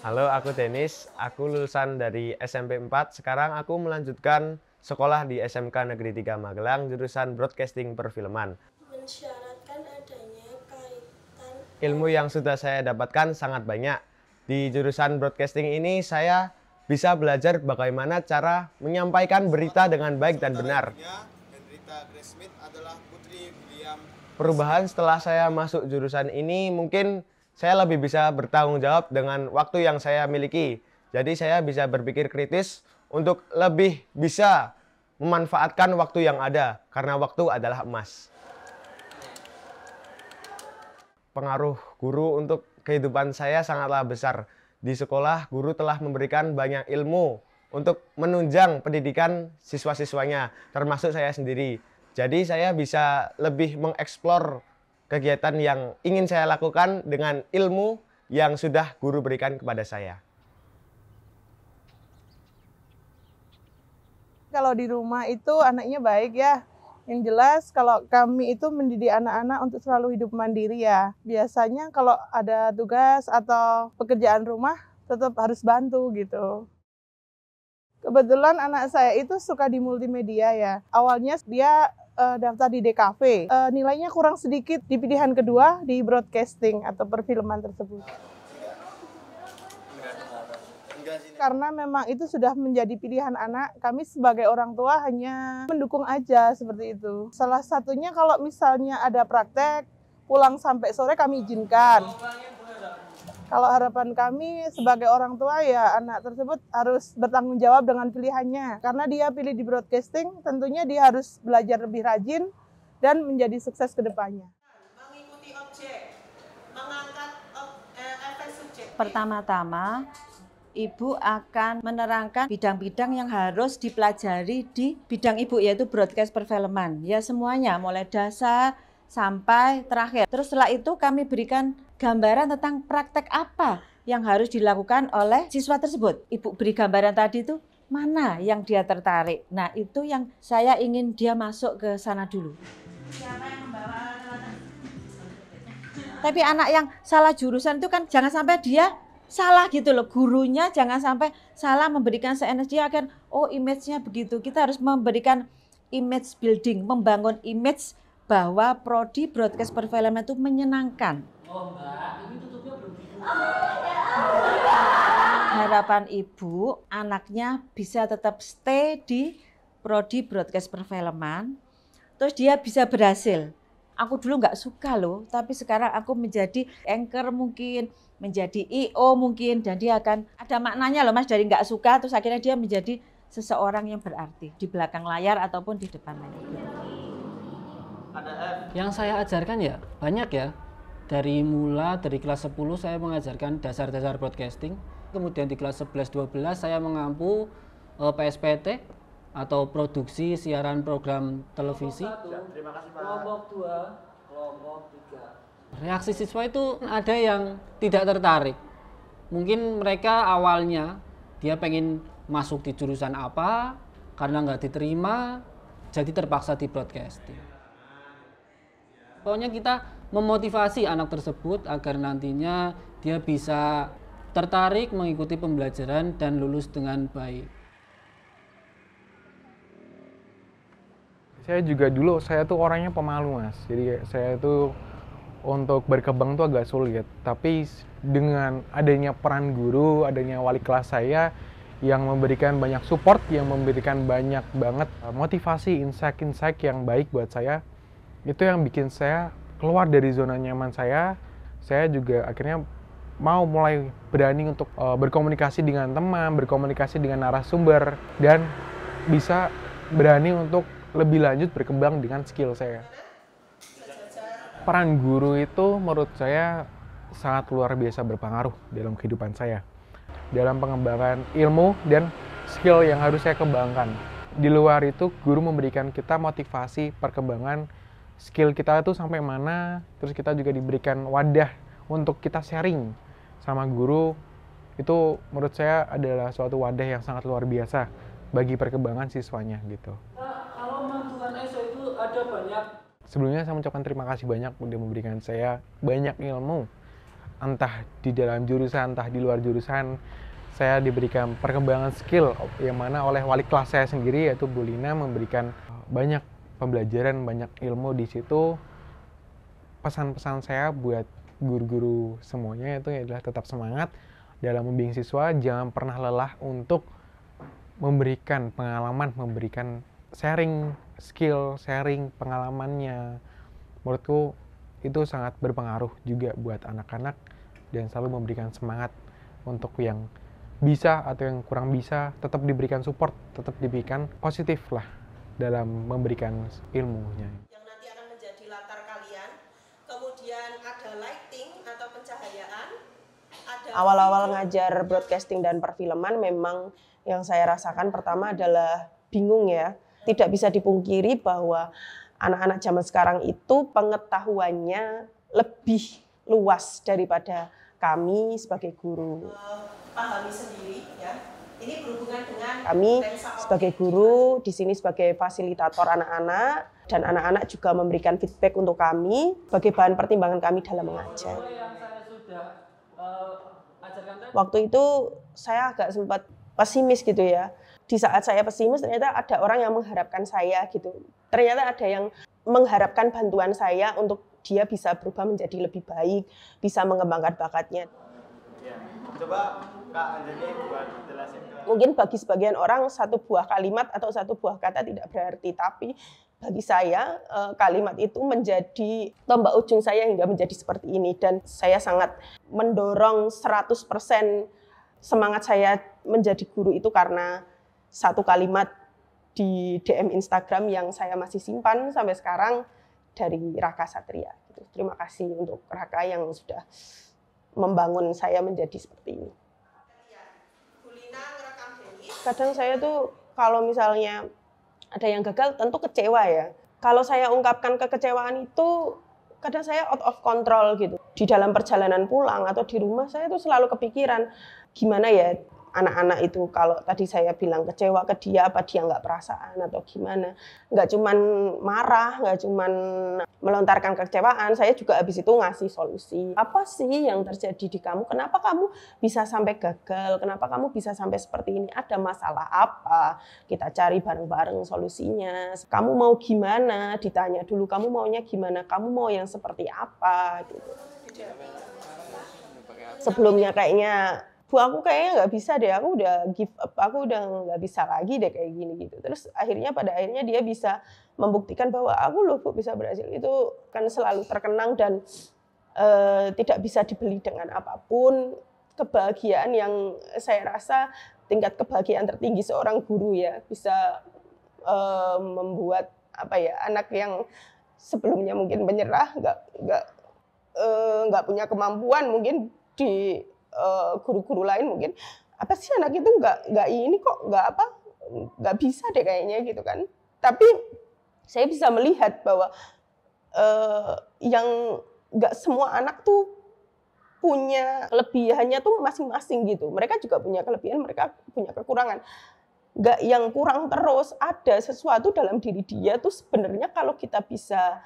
Halo, aku Denis. Aku lulusan dari SMP 4. Sekarang aku melanjutkan sekolah di SMK Negeri 3 Magelang jurusan Broadcasting Perfilman. Mensyaratkan adanya kaitan ilmu yang sudah saya dapatkan sangat banyak. Di jurusan broadcasting ini saya bisa belajar bagaimana cara menyampaikan berita dengan baik dan benar. Perubahan setelah saya masuk jurusan ini mungkin saya lebih bisa bertanggung jawab dengan waktu yang saya miliki. Jadi saya bisa berpikir kritis untuk lebih bisa memanfaatkan waktu yang ada karena waktu adalah emas. Pengaruh guru untuk kehidupan saya sangatlah besar. Di sekolah guru telah memberikan banyak ilmu untuk menunjang pendidikan siswa-siswanya, termasuk saya sendiri. Jadi saya bisa lebih mengeksplor kegiatan yang ingin saya lakukan dengan ilmu yang sudah guru berikan kepada saya. Kalau di rumah itu anaknya baik ya. Yang jelas kalau kami itu mendidik anak-anak untuk selalu hidup mandiri ya. Biasanya kalau ada tugas atau pekerjaan rumah tetap harus bantu gitu. Kebetulan anak saya itu suka di multimedia ya. Awalnya dia uh, daftar di DKV. Uh, eh, nilainya kurang sedikit di pilihan kedua di broadcasting atau perfilman tersebut. Karena memang itu sudah menjadi pilihan anak, kami sebagai orang tua hanya mendukung aja seperti itu. Salah satunya kalau misalnya ada praktek, pulang sampai sore kami izinkan. Kalau harapan kami sebagai orang tua ya anak tersebut harus bertanggung jawab dengan pilihannya. Karena dia pilih di broadcasting, tentunya dia harus belajar lebih rajin dan menjadi sukses ke depannya. Eh, Pertama-tama, Ibu akan menerangkan bidang-bidang yang harus dipelajari di bidang Ibu yaitu broadcast perfilman. Ya semuanya mulai dasar sampai terakhir. Terus setelah itu kami berikan gambaran tentang praktek apa yang harus dilakukan oleh siswa tersebut. Ibu beri gambaran tadi itu mana yang dia tertarik. Nah, itu yang saya ingin dia masuk ke sana dulu. tapi anak yang salah jurusan itu kan jangan sampai dia salah gitu loh gurunya jangan sampai salah memberikan seenergi agar oh image-nya begitu kita harus memberikan image building membangun image bahwa prodi broadcast perfilman itu menyenangkan. Oh, Harapan Ibu, anaknya bisa tetap stay di prodi broadcast perfilman, terus dia bisa berhasil. Aku dulu nggak suka loh, tapi sekarang aku menjadi anchor mungkin, menjadi IO e mungkin, dan dia akan ada maknanya loh mas dari nggak suka, terus akhirnya dia menjadi seseorang yang berarti di belakang layar ataupun di depan layar. Yang saya ajarkan ya banyak ya. Dari mula dari kelas 10 saya mengajarkan dasar-dasar broadcasting. Kemudian di kelas 11 12 saya mengampu uh, e, PSPT atau produksi siaran program televisi. Terima Kelompok 2, kelompok 3. Reaksi siswa itu ada yang tidak tertarik. Mungkin mereka awalnya dia pengen masuk di jurusan apa, karena nggak diterima, jadi terpaksa di broadcasting. Pokoknya kita memotivasi anak tersebut agar nantinya dia bisa tertarik mengikuti pembelajaran dan lulus dengan baik. Saya juga dulu saya tuh orangnya pemalu mas, jadi saya tuh untuk berkembang tuh agak sulit. Tapi dengan adanya peran guru, adanya wali kelas saya yang memberikan banyak support, yang memberikan banyak banget eh, motivasi, insight-insight yang baik buat saya, itu yang bikin saya keluar dari zona nyaman saya saya juga akhirnya mau mulai berani untuk uh, berkomunikasi dengan teman berkomunikasi dengan narasumber dan bisa berani untuk lebih lanjut berkembang dengan skill saya peran guru itu menurut saya sangat luar biasa berpengaruh dalam kehidupan saya dalam pengembangan ilmu dan skill yang harus saya kembangkan di luar itu guru memberikan kita motivasi perkembangan skill kita tuh sampai mana terus kita juga diberikan wadah untuk kita sharing sama guru itu menurut saya adalah suatu wadah yang sangat luar biasa bagi perkembangan siswanya gitu. Eh, kalau mantuan eso itu ada banyak. Sebelumnya saya mengucapkan terima kasih banyak udah memberikan saya banyak ilmu entah di dalam jurusan entah di luar jurusan saya diberikan perkembangan skill yang mana oleh wali kelas saya sendiri yaitu Bulina memberikan banyak pembelajaran banyak ilmu di situ pesan-pesan saya buat guru-guru semuanya itu adalah tetap semangat dalam membimbing siswa jangan pernah lelah untuk memberikan pengalaman memberikan sharing skill sharing pengalamannya menurutku itu sangat berpengaruh juga buat anak-anak dan selalu memberikan semangat untuk yang bisa atau yang kurang bisa tetap diberikan support tetap diberikan positif lah dalam memberikan ilmunya. Yang nanti akan menjadi latar kalian, kemudian ada lighting atau pencahayaan. Awal-awal ngajar broadcasting dan perfilman memang yang saya rasakan pertama adalah bingung ya. Tidak bisa dipungkiri bahwa anak-anak zaman sekarang itu pengetahuannya lebih luas daripada kami sebagai guru. Eh, pahami sendiri ya ini berhubungan dengan kami sebagai guru di sini sebagai fasilitator anak-anak dan anak-anak juga memberikan feedback untuk kami sebagai bahan pertimbangan kami dalam mengajar. Eh, Waktu itu saya agak sempat pesimis gitu ya. Di saat saya pesimis ternyata ada orang yang mengharapkan saya gitu. Ternyata ada yang mengharapkan bantuan saya untuk dia bisa berubah menjadi lebih baik, bisa mengembangkan bakatnya. Iya. Coba Kak Anjani buat jelasin. Mungkin bagi sebagian orang satu buah kalimat atau satu buah kata tidak berarti, tapi bagi saya eh, kalimat itu menjadi tombak ujung saya hingga menjadi seperti ini dan saya sangat mendorong 100% semangat saya menjadi guru itu karena satu kalimat di DM Instagram yang saya masih simpan sampai sekarang dari Raka Satria. Terima kasih untuk Raka yang sudah membangun saya menjadi seperti ini. Kadang saya tuh kalau misalnya ada yang gagal tentu kecewa ya. Kalau saya ungkapkan kekecewaan itu kadang saya out of control gitu. Di dalam perjalanan pulang atau di rumah saya tuh selalu kepikiran gimana ya anak-anak itu kalau tadi saya bilang kecewa ke dia apa dia nggak perasaan atau gimana nggak cuman marah nggak cuman melontarkan kecewaan saya juga habis itu ngasih solusi apa sih yang terjadi di kamu kenapa kamu bisa sampai gagal kenapa kamu bisa sampai seperti ini ada masalah apa kita cari bareng-bareng solusinya kamu mau gimana ditanya dulu kamu maunya gimana kamu mau yang seperti apa gitu iya, sebelumnya kayaknya bu aku kayaknya nggak bisa deh aku udah give up aku udah nggak bisa lagi deh kayak gini gitu terus akhirnya pada akhirnya dia bisa membuktikan bahwa aku loh bu bisa berhasil itu kan selalu terkenang dan e, tidak bisa dibeli dengan apapun kebahagiaan yang saya rasa tingkat kebahagiaan tertinggi seorang guru ya bisa e, membuat apa ya anak yang sebelumnya mungkin menyerah nggak nggak eh, nggak e, punya kemampuan mungkin di Eh, guru-guru uh, lain mungkin apa sih anak itu nggak nggak ini kok nggak apa nggak bisa deh kayaknya gitu kan tapi saya bisa melihat bahwa uh, yang nggak semua anak tuh punya kelebihannya tuh masing-masing gitu. Mereka juga punya kelebihan, mereka punya kekurangan. Nggak yang kurang terus ada sesuatu dalam diri dia tuh sebenarnya kalau kita bisa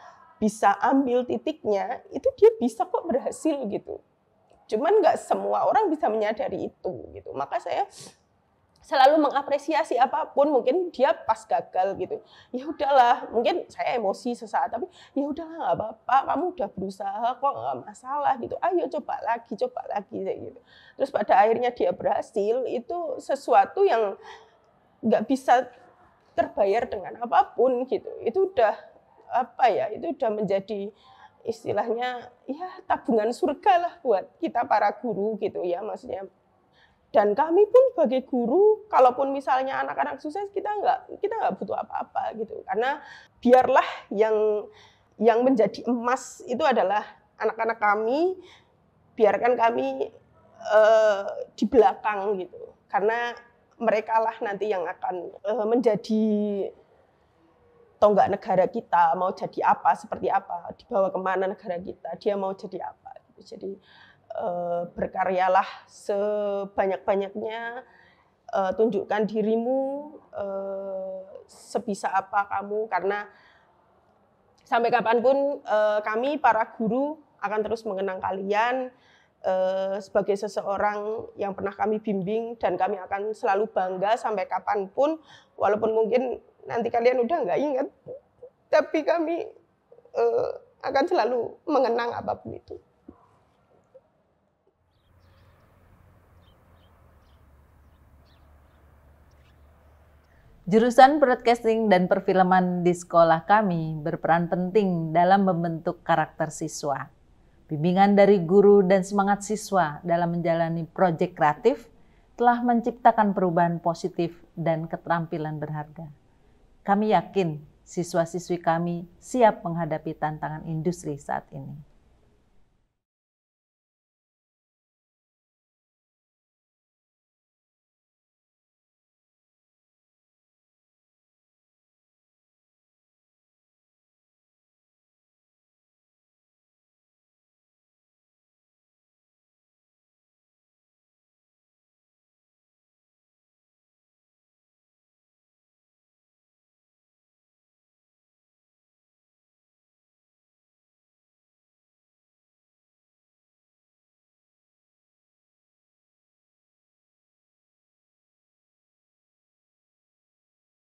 bisa ambil titiknya itu dia bisa kok berhasil gitu. Cuman nggak semua orang bisa menyadari itu gitu. Maka saya selalu mengapresiasi apapun mungkin dia pas gagal gitu ya udahlah mungkin saya emosi sesaat tapi ya udahlah nggak apa-apa kamu udah berusaha kok nggak masalah gitu ayo coba lagi coba lagi kayak gitu terus pada akhirnya dia berhasil itu sesuatu yang nggak bisa terbayar dengan apapun gitu itu udah apa ya itu udah menjadi istilahnya ya tabungan surga lah buat kita para guru gitu ya maksudnya dan kami pun sebagai guru kalaupun misalnya anak-anak sukses kita nggak kita nggak butuh apa-apa gitu karena biarlah yang yang menjadi emas itu adalah anak-anak kami biarkan kami eh, di belakang gitu karena merekalah nanti yang akan eh, menjadi atau enggak negara kita mau jadi apa, seperti apa, dibawa kemana negara kita, dia mau jadi apa. Jadi eh, berkaryalah sebanyak-banyaknya, eh, tunjukkan dirimu eh, sebisa apa kamu, karena sampai kapanpun kami para guru akan terus mengenang kalian sebagai seseorang yang pernah kami bimbing dan kami akan selalu bangga sampai kapanpun, walaupun mungkin nanti kalian udah nggak ingat, tapi kami uh, akan selalu mengenang apapun itu. Jurusan broadcasting dan perfilman di sekolah kami berperan penting dalam membentuk karakter siswa. Bimbingan dari guru dan semangat siswa dalam menjalani proyek kreatif telah menciptakan perubahan positif dan keterampilan berharga. Kami yakin siswa-siswi kami siap menghadapi tantangan industri saat ini.